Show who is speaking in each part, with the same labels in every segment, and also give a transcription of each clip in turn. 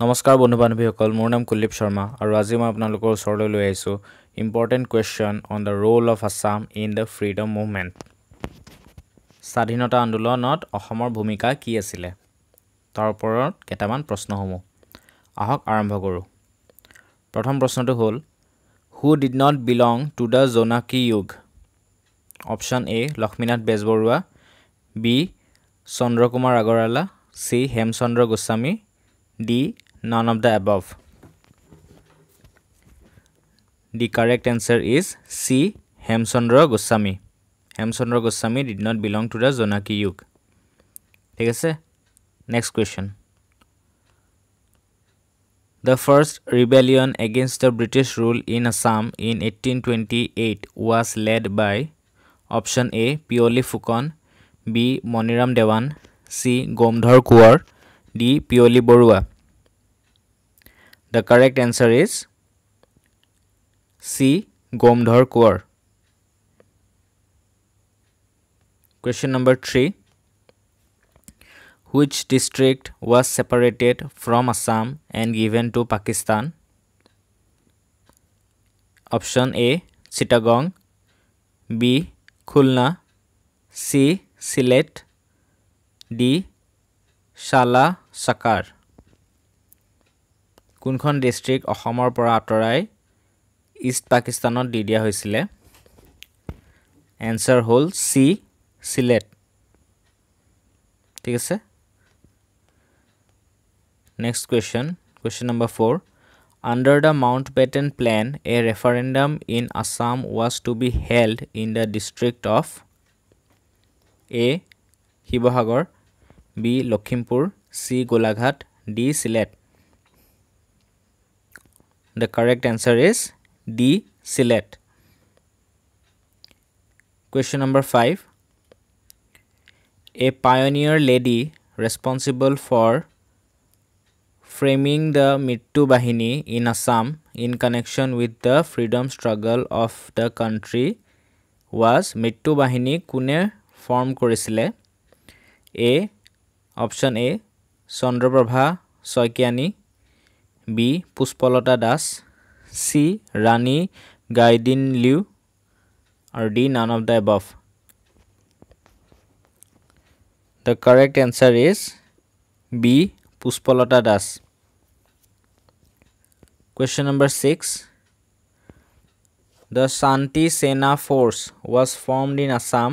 Speaker 1: নমস্কাৰ বন্ধু বান্ধৱীসকল মোৰ নাম কুলদীপ শৰ্মা আৰু আজি মই আপোনালোকৰ ওচৰলৈ লৈ আহিছোঁ important question on the role of Assam in the freedom movement স্বাধীনতা আন্দোলনত অসমৰ ভূমিকা কি আছিলে তাৰ ওপৰত কেইটামান প্ৰশ্নসমূহ আহক আৰম্ভ কৰোঁ প্ৰথম প্ৰশ্নটো হ'ল who did not belong to the Jonaki yug option A Lakshminath Bezbarua B Chandrakumar Agarwala C Hemchandra Goswami D none of the above the correct answer is c hemchandra goswami hemchandra goswami did not belong to the janaki yug next question the first rebellion against the british rule in assam in 1828 was led by option a pioli fukon b moniram dewan c gomdhar kuar d pioli borua The correct answer is C. Gomdhar Kaur. Question number 3. Which district was separated from Assam and given to Pakistan? Option A. Chittagong B. Khulna C. Sylhet D. Shala Sakar কোনখন district অসমৰ পৰা আঁতৰাই east পাকিস্তানত দি দিয়া হৈছিলে answer হ'ল C Sylhet ঠিক আছে next question question number four under the Mountbatten plan A referendum in Assam was to be held in the district of A Sivasagar B Lakhimpur C Golaghat D Sylhet the correct answer is D. Silet. Question number 5. A pioneer lady responsible for framing the Mittu Bahini in Assam in connection with the freedom struggle of the country was Mittu Bahini Kune form Kurisile. A. Option A. Sondra Prabha Soikyani. B. Pushpalata Das, C. Rani Gaidin Liu, আৰু D. None of the above. The correct answer is B. Pushpalata Das. Question number 6. The Santi Sena Force was formed in Assam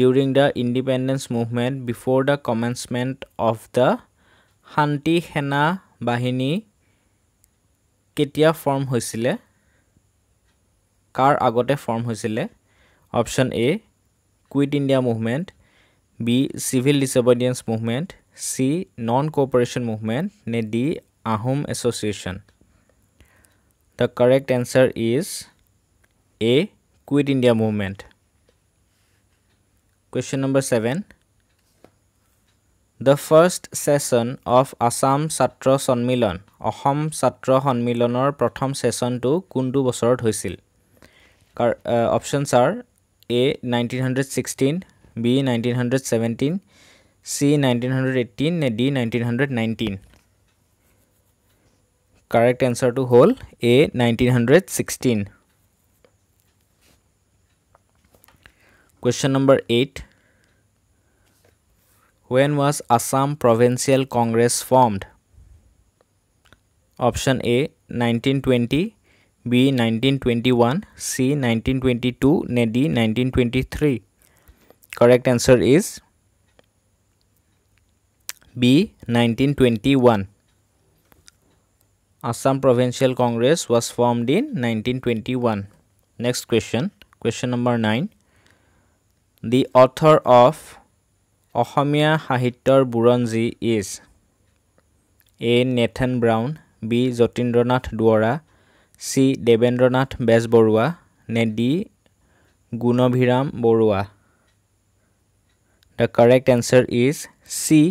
Speaker 1: during the independence movement before the commencement of the Hanti Hena Bahini কেতিয়া form হৈছিলে কাৰ আগতে form হৈছিলে option A quit India movement B civil disobedience movement C non cooperation movement নে D Ahom association the correct answer is A quit India movement question number seven the first session of Assam Chhatra Sanmilan Assam ছাত্ৰ সন্মিলনৰ প্ৰথম ছেশ্যনটো কোনটো বছৰত হৈছিল কাৰ options are A nineteen hundred sixteen B nineteen hundred seventeen C nineteen hundred eighteen নে D nineteen hundred nineteen correct এনচাৰটো হ'ল A nineteen hundred sixteen question number eight When was Assam Provincial Congress formed? Option A 1920, B 1921, C 1922, D 1923. Correct answer is B 1921. Assam Provincial Congress was formed in 1921. Next question, question number 9. The author of Asomiya সাহিত্যৰ Buranji is A Nathan Brown B Jatindranath Duwara C Debendranath Bezbarua নে D Gunabhiram Barua the correct answer is C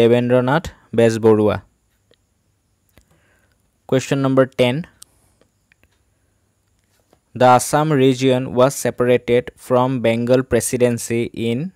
Speaker 1: Debendranath Bezbarua question number ten the Assam region was separated from Bengal presidency in nineteen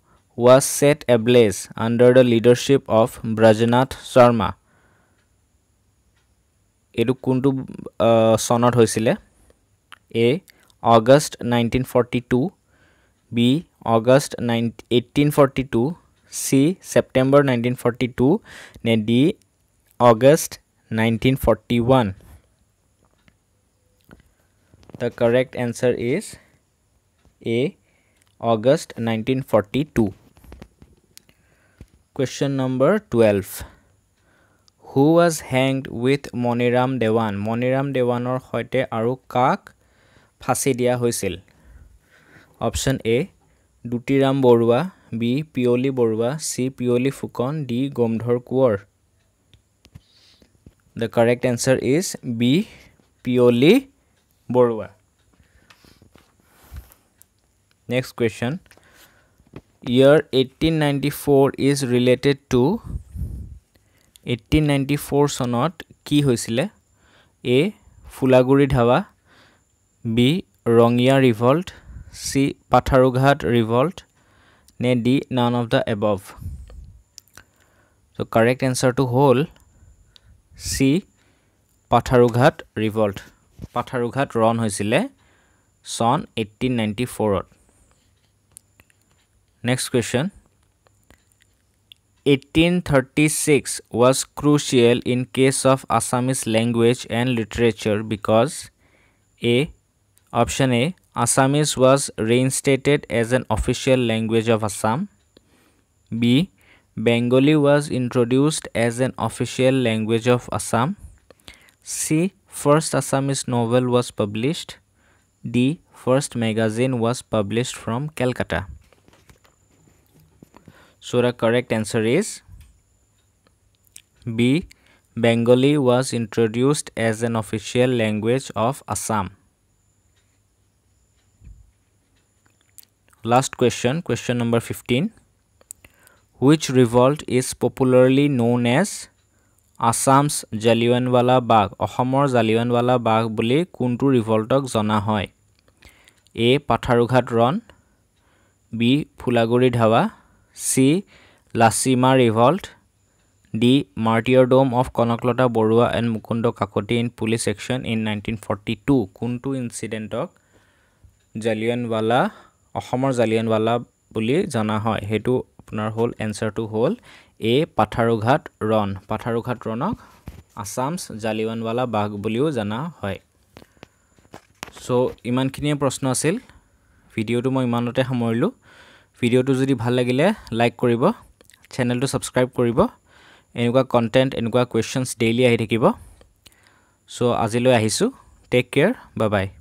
Speaker 1: was set ablaze under the leadership of Brajanath Sharma. এইটো কোনটো চনত হৈছিলে A August nineteen forty two B August eighteen forty two C September nineteen forty two নে D August nineteen forty one the correct answer is A August nineteen forty two question number twelve who was hanged with Maniram Dewan Maniram দেৱানৰ সৈতে আৰু কাক ফাঁচি দিয়া হৈছিল option A Dutiram Barua B Piyoli Barua C Piyoli Phukan D Gomdhar Konwar the correct answer is B Piyoli Barua next question year 1894 is related to 1894 sonot ki hoisile a phulaguri dhawa b rongia revolt c patharughat revolt ne d none of the above so correct answer to whole c patharughat revolt patharughat ron hoisile son 1894 -ot. Next question. 1836 was crucial in case of Assamese language and literature because A. Option A. Assamese was reinstated as an official language of Assam. B. Bengali was introduced as an official language of Assam. C. First Assamese novel was published. D. First magazine was published from Calcutta. So the correct answer is B. Bengali was introduced as an official language of Assam. Last question, question number 15. Which revolt is popularly known as Assam's Jallianwala Bagh অসমৰ জালিৱানৱালা বাঘ বুলি কোনটো ৰিভল্টক জনা হয় A Patharughat ran B Phulaguri Dhawa C Lachima revolt D martyrdom of Kanaklata Barua and Mukunda Kakati in police action in nineteen forty two কোনটো ইঞ্চিডেণ্টক জালিয়ানৱালা অসমৰ জালিয়ানৱালা বুলি জনা হয় সেইটো আপোনাৰ হ'ল এনচাৰটো হ'ল এ পাথাৰুঘাট ৰণ পাথাৰুঘাট ৰণক আছামছ জালিৱানৱালা বাঘ বুলিও জনা হয় চ' ইমানখিনিয়ে প্ৰশ্ন আছিল ভিডিঅ'টো মই ইমানতে সামৰিলোঁ ভিডিঅ'টো যদি ভাল লাগিলে লাইক কৰিব চেনেলটো ছাবস্ক্ৰাইব কৰিব এনেকুৱা কণ্টেণ্ট এনেকুৱা কুৱেশ্যনছ ডেইলি আহি থাকিব ছ' আজিলৈ আহিছোঁ টেক কেয়াৰ বা বাই